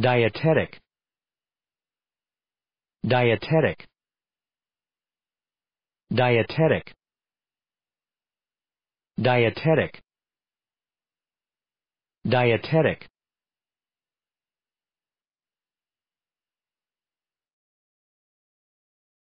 Dietetic. Dietetic. Dietetic. Dietetic. Dietetic.